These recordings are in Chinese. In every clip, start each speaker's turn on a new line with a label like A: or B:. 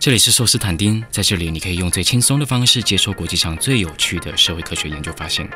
A: 这里是寿斯坦丁，在这里你可以用最轻松的方式接受国际上最有趣的社会科学研究发现。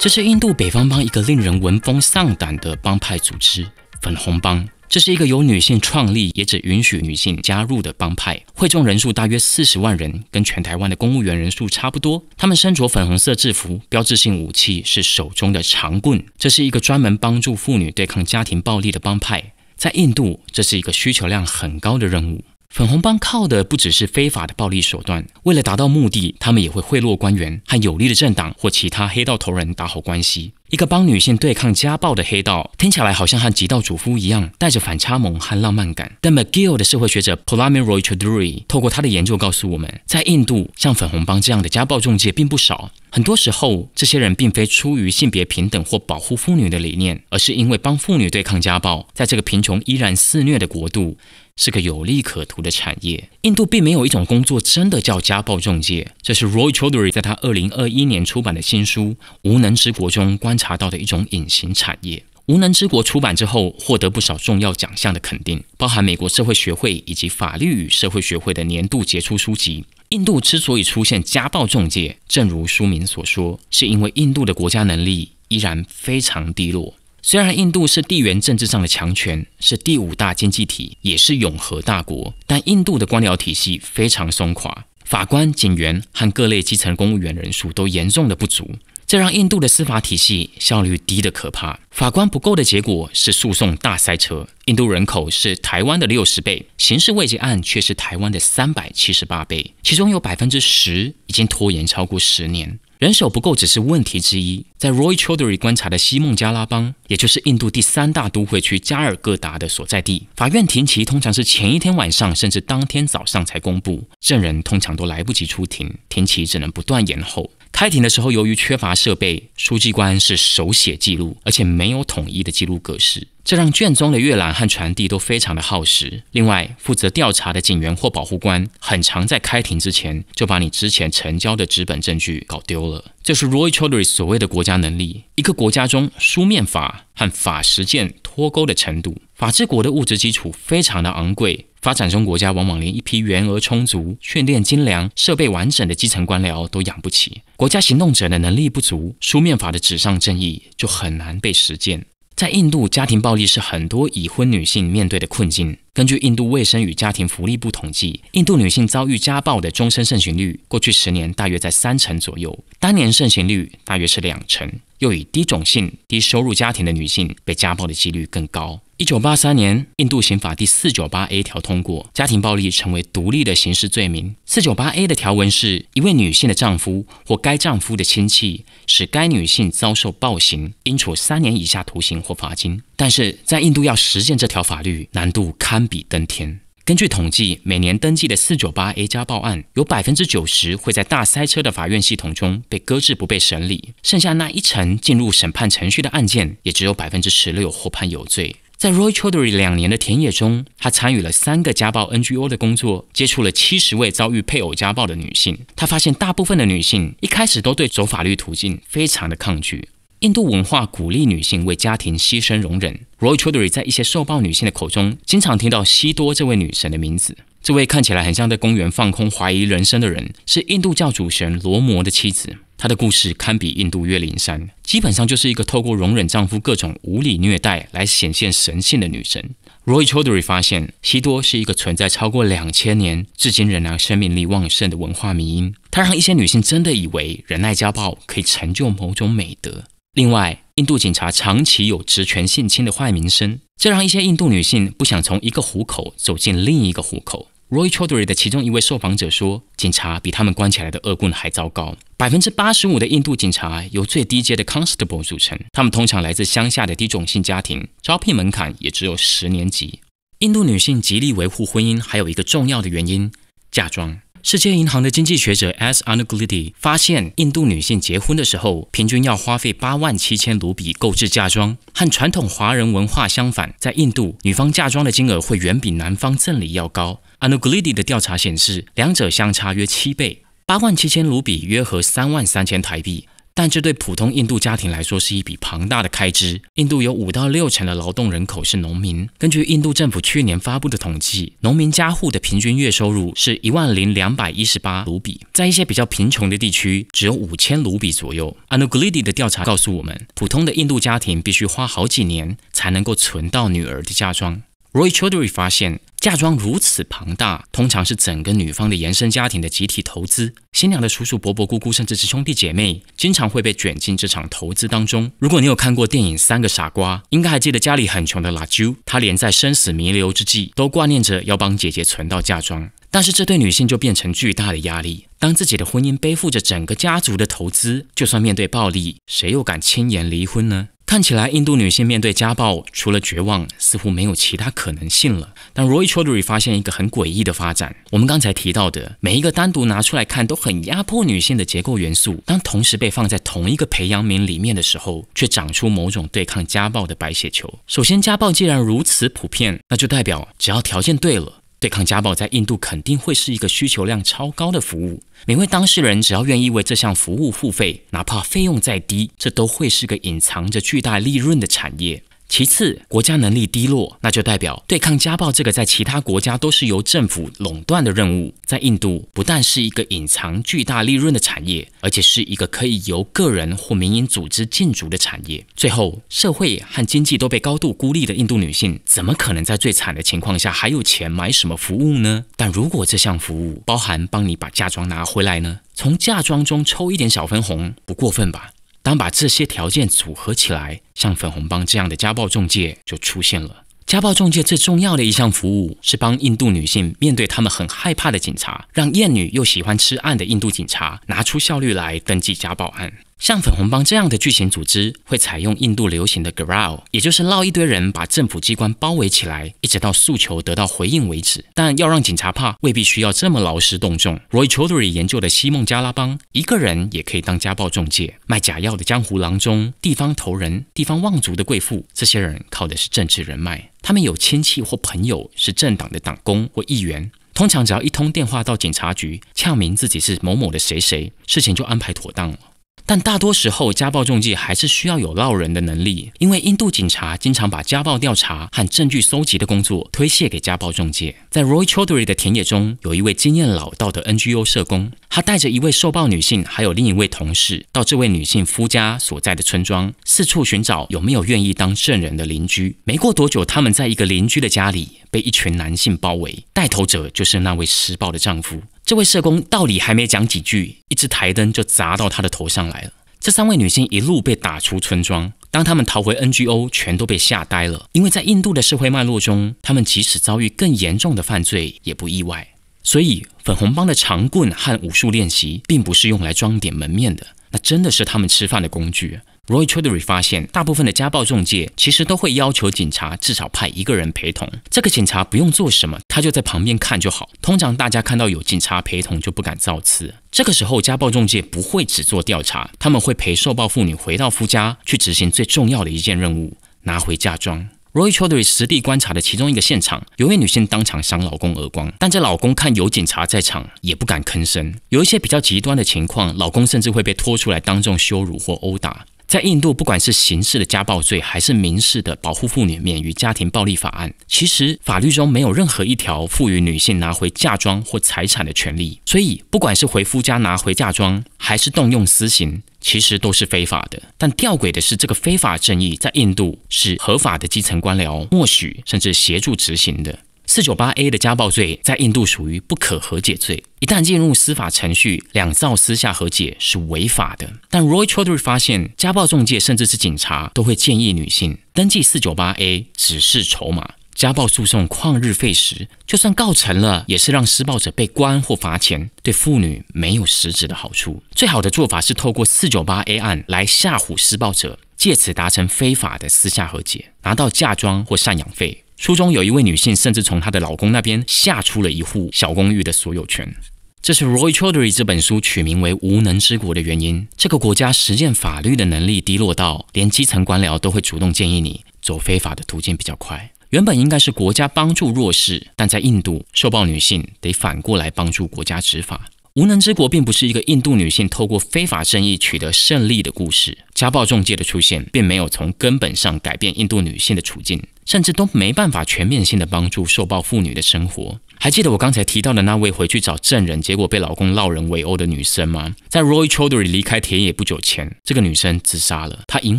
A: 这是印度北方邦一个令人闻风丧胆的帮派组织——粉红帮。这是一个由女性创立，也只允许女性加入的帮派，会众人数大约四十万人，跟全台湾的公务员人数差不多。他们身着粉红色制服，标志性武器是手中的长棍。这是一个专门帮助妇女对抗家庭暴力的帮派。在印度，这是一个需求量很高的任务。粉红帮靠的不只是非法的暴力手段，为了达到目的，他们也会贿赂官员和有力的政党或其他黑道头人打好关系。一个帮女性对抗家暴的黑道，听起来好像和极道主夫一样，带着反差萌和浪漫感。但 McGill 的社会学者 Palamiro Chaudhuri 透过他的研究告诉我们，在印度，像粉红帮这样的家暴中介并不少。很多时候，这些人并非出于性别平等或保护妇女的理念，而是因为帮妇女对抗家暴。在这个贫穷依然肆虐的国度。是个有利可图的产业。印度并没有一种工作真的叫家暴中介，这是 Roy Choudhury 在他二零二一年出版的新书《无能之国》中观察到的一种隐形产业。《无能之国》出版之后，获得不少重要奖项的肯定，包含美国社会学会以及法律与社会学会的年度杰出书籍。印度之所以出现家暴中介，正如书名所说，是因为印度的国家能力依然非常低落。虽然印度是地缘政治上的强权，是第五大经济体，也是永和大国，但印度的官僚体系非常松垮，法官、警员和各类基层公务员人数都严重的不足，这让印度的司法体系效率低得可怕。法官不够的结果是诉讼大塞车。印度人口是台湾的六十倍，刑事未结案却是台湾的三百七十八倍，其中有百分之十已经拖延超过十年。人手不够只是问题之一。在 Roy Choudhury 观察的西孟加拉邦，也就是印度第三大都会区加尔各答的所在地，法院庭期通常是前一天晚上，甚至当天早上才公布。证人通常都来不及出庭，庭期只能不断延后。开庭的时候，由于缺乏设备，书记官是手写记录，而且没有统一的记录格式，这让卷宗的阅览和传递都非常的耗时。另外，负责调查的警员或保护官，很常在开庭之前就把你之前成交的纸本证据搞丢了。这是 Roy c h o u d h r y 所谓的国家能力，一个国家中书面法和法实践脱钩的程度，法治国的物质基础非常的昂贵。发展中国家往往连一批员额充足、训练精良、设备完整的基层官僚都养不起，国家行动者的能力不足，书面法的纸上正义就很难被实践。在印度，家庭暴力是很多已婚女性面对的困境。根据印度卫生与家庭福利部统计，印度女性遭遇家暴的终身盛行率，过去十年大约在三成左右，当年盛行率大约是两成。又以低种姓、低收入家庭的女性被家暴的几率更高。一九八三年，印度刑法第四九八 A 条通过，家庭暴力成为独立的刑事罪名。四九八 A 的条文是：一位女性的丈夫或该丈夫的亲戚使该女性遭受暴行，应处三年以下徒刑或罚金。但是在印度要实践这条法律，难度堪比登天。根据统计，每年登记的四九八 A 加报案，有百分之九十会在大塞车的法院系统中被搁置不被审理，剩下那一成进入审判程序的案件，也只有百分之十六获判有罪。在 Roy c h o u d h a r y 两年的田野中，他参与了三个家暴 NGO 的工作，接触了七十位遭遇配偶家暴的女性。他发现，大部分的女性一开始都对走法律途径非常的抗拒。印度文化鼓励女性为家庭牺牲、容忍。Roy Choudhury 在一些受暴女性的口中，经常听到西多这位女神的名字。这位看起来很像在公园放空、怀疑人生的人，是印度教主神罗摩的妻子。她的故事堪比印度岳灵山，基本上就是一个透过容忍丈夫各种无理虐待来显现神性的女神。Roy Choudhury 发现，西多是一个存在超过两千年、至今仍然生命力旺盛的文化迷因。她让一些女性真的以为忍耐家暴可以成就某种美德。另外，印度警察长期有职权性侵的坏名声，这让一些印度女性不想从一个虎口走进另一个虎口。Roy Choudhary 的其中一位受访者说：“警察比他们关起来的恶棍还糟糕。”百分之八十五的印度警察由最低阶的 constable 组成，他们通常来自乡下的低种姓家庭，招聘门槛也只有十年级。印度女性极力维护婚姻还有一个重要的原因：嫁妆。世界银行的经济学者 s a n u g l i d y 发现，印度女性结婚的时候，平均要花费八万七千卢比购置嫁妆。和传统华人文化相反，在印度，女方嫁妆的金额会远比男方赠礼要高。a n u g l i d y 的调查显示，两者相差约七倍，八万七千卢比约合三万三千台币。但这对普通印度家庭来说是一笔庞大的开支。印度有五到六成的劳动人口是农民。根据印度政府去年发布的统计，农民家户的平均月收入是一万零两百一十八卢比，在一些比较贫穷的地区只有五千卢比左右。a n u g l i d i 的调查告诉我们，普通的印度家庭必须花好几年才能够存到女儿的嫁妆。Roy Choudhury 发现，嫁妆如此庞大，通常是整个女方的延伸家庭的集体投资。新娘的叔叔、伯伯、姑姑，甚至是兄弟姐妹，经常会被卷进这场投资当中。如果你有看过电影《三个傻瓜》，应该还记得家里很穷的拉 a 他连在生死弥留之际都挂念着要帮姐姐存到嫁妆。但是这对女性就变成巨大的压力。当自己的婚姻背负着整个家族的投资，就算面对暴力，谁又敢轻言离婚呢？看起来，印度女性面对家暴，除了绝望，似乎没有其他可能性了。但 Roy Choudhury 发现一个很诡异的发展：我们刚才提到的每一个单独拿出来看都很压迫女性的结构元素，当同时被放在同一个培养皿里面的时候，却长出某种对抗家暴的白血球。首先，家暴既然如此普遍，那就代表只要条件对了。对抗家暴在印度肯定会是一个需求量超高的服务。每位当事人只要愿意为这项服务付费，哪怕费用再低，这都会是个隐藏着巨大利润的产业。其次，国家能力低落，那就代表对抗家暴这个在其他国家都是由政府垄断的任务，在印度不但是一个隐藏巨大利润的产业，而且是一个可以由个人或民营组织进驻的产业。最后，社会和经济都被高度孤立的印度女性，怎么可能在最惨的情况下还有钱买什么服务呢？但如果这项服务包含帮你把嫁妆拿回来呢？从嫁妆中抽一点小分红，不过分吧？当把这些条件组合起来，像粉红帮这样的家暴中介就出现了。家暴中介最重要的一项服务是帮印度女性面对他们很害怕的警察，让艳女又喜欢吃案的印度警察拿出效率来登记家暴案。像粉红帮这样的巨型组织，会采用印度流行的 g r a r l 也就是闹一堆人把政府机关包围起来，一直到诉求得到回应为止。但要让警察怕，未必需要这么劳师动众。Roy Choudhury 研究的西孟加拉邦，一个人也可以当家暴中介、卖假药的江湖郎中、地方头人、地方望族的贵妇。这些人靠的是政治人脉，他们有亲戚或朋友是政党的党工或议员，通常只要一通电话到警察局，呛明自己是某某的谁谁，事情就安排妥当了。但大多时候，家暴中介还是需要有捞人的能力，因为印度警察经常把家暴调查和证据搜集的工作推卸给家暴中介。在 Roy Choudhury 的田野中，有一位经验老道的 NGO 社工，他带着一位受暴女性，还有另一位同事，到这位女性夫家所在的村庄，四处寻找有没有愿意当证人的邻居。没过多久，他们在一个邻居的家里被一群男性包围，带头者就是那位施暴的丈夫。这位社工道理还没讲几句，一只台灯就砸到他的头上来了。这三位女性一路被打出村庄，当她们逃回 NGO，全都被吓呆了。因为在印度的社会脉络中，她们即使遭遇更严重的犯罪也不意外。所以粉红帮的长棍和武术练习，并不是用来装点门面的，那真的是他们吃饭的工具。Roy c h o u d h r y 发现，大部分的家暴中介其实都会要求警察至少派一个人陪同。这个警察不用做什么，他就在旁边看就好。通常大家看到有警察陪同就不敢造次。这个时候，家暴中介不会只做调查，他们会陪受暴妇女回到夫家去执行最重要的一件任务——拿回嫁妆。Roy c h o u d h r y 实地观察的其中一个现场，有位女性当场赏老公耳光，但这老公看有警察在场也不敢吭声。有一些比较极端的情况，老公甚至会被拖出来当众羞辱或殴打。在印度，不管是刑事的家暴罪，还是民事的保护妇女免于家庭暴力法案，其实法律中没有任何一条赋予女性拿回嫁妆或财产的权利。所以，不管是回夫家拿回嫁妆，还是动用私刑，其实都是非法的。但吊诡的是，这个非法正义在印度是合法的基层官僚默许甚至协助执行的。四九八 A 的家暴罪在印度属于不可和解罪，一旦进入司法程序，两造私下和解是违法的。但 Roy Choudhry 发现，家暴中介甚至是警察都会建议女性登记四九八 A，只是筹码。家暴诉讼旷日费时，就算告成了，也是让施暴者被关或罚钱，对妇女没有实质的好处。最好的做法是透过四九八 A 案来吓唬施暴者，借此达成非法的私下和解，拿到嫁妆或赡养费。书中有一位女性，甚至从她的老公那边下出了一户小公寓的所有权。这是 Roy Choudhury 这本书取名为《无能之国》的原因。这个国家实践法律的能力低落到，连基层官僚都会主动建议你走非法的途径比较快。原本应该是国家帮助弱势，但在印度，受暴女性得反过来帮助国家执法。无能之国并不是一个印度女性透过非法生意取得胜利的故事。家暴中介的出现，并没有从根本上改变印度女性的处境，甚至都没办法全面性的帮助受暴妇女的生活。还记得我刚才提到的那位回去找证人，结果被老公闹人围殴的女生吗？在 Roy c h a u d h r y 离开田野不久前，这个女生自杀了，她引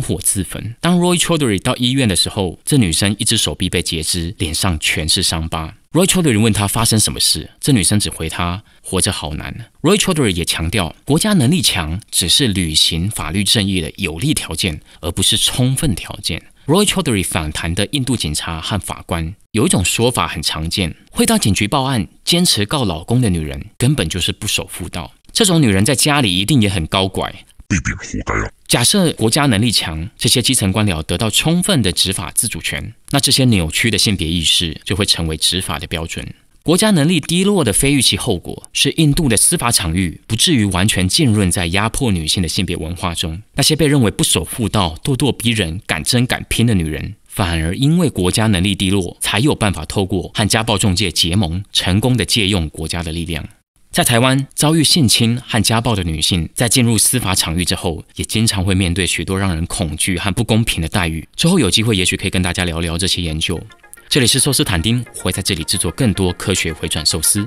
A: 火自焚。当 Roy c h a u d h r y 到医院的时候，这女生一只手臂被截肢，脸上全是伤疤。Roy c h a u d h r y 问她发生什么事，这女生只回他活着好难。Roy c h a u d h r y 也强调，国家能力强只是履行法律正义的有利条件，而不是充分条件。Roy c h o u d h r y 访谈的印度警察和法官有一种说法很常见：会到警局报案、坚持告老公的女人，根本就是不守妇道。这种女人在家里一定也很高拐。被嘴，活该了。假设国家能力强，这些基层官僚得到充分的执法自主权，那这些扭曲的性别意识就会成为执法的标准。国家能力低落的非预期后果是，印度的司法场域不至于完全浸润在压迫女性的性别文化中。那些被认为不守妇道、咄咄逼人、敢争敢拼的女人，反而因为国家能力低落，才有办法透过和家暴中介结盟，成功的借用国家的力量。在台湾遭遇性侵和家暴的女性，在进入司法场域之后，也经常会面对许多让人恐惧和不公平的待遇。之后有机会，也许可以跟大家聊聊这些研究。这里是寿司坦丁，会在这里制作更多科学回转寿司。